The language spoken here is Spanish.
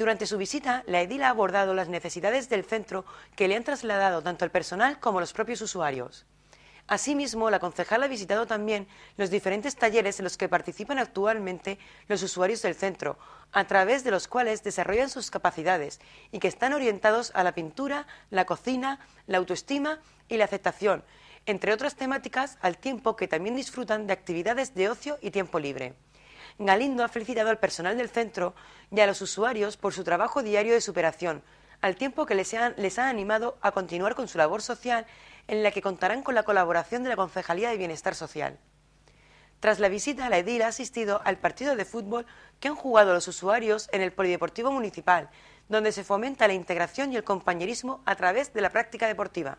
Durante su visita, la edil ha abordado las necesidades del centro que le han trasladado tanto el personal como los propios usuarios. Asimismo, la concejal ha visitado también los diferentes talleres en los que participan actualmente los usuarios del centro, a través de los cuales desarrollan sus capacidades y que están orientados a la pintura, la cocina, la autoestima y la aceptación, entre otras temáticas, al tiempo que también disfrutan de actividades de ocio y tiempo libre. Galindo ha felicitado al personal del centro y a los usuarios por su trabajo diario de superación, al tiempo que les, ha, animado a continuar con su labor social en la que contarán con la colaboración de la Concejalía de Bienestar Social. Tras la visita, la edil ha asistido al partido de fútbol que han jugado los usuarios en el Polideportivo Municipal, donde se fomenta la integración y el compañerismo a través de la práctica deportiva.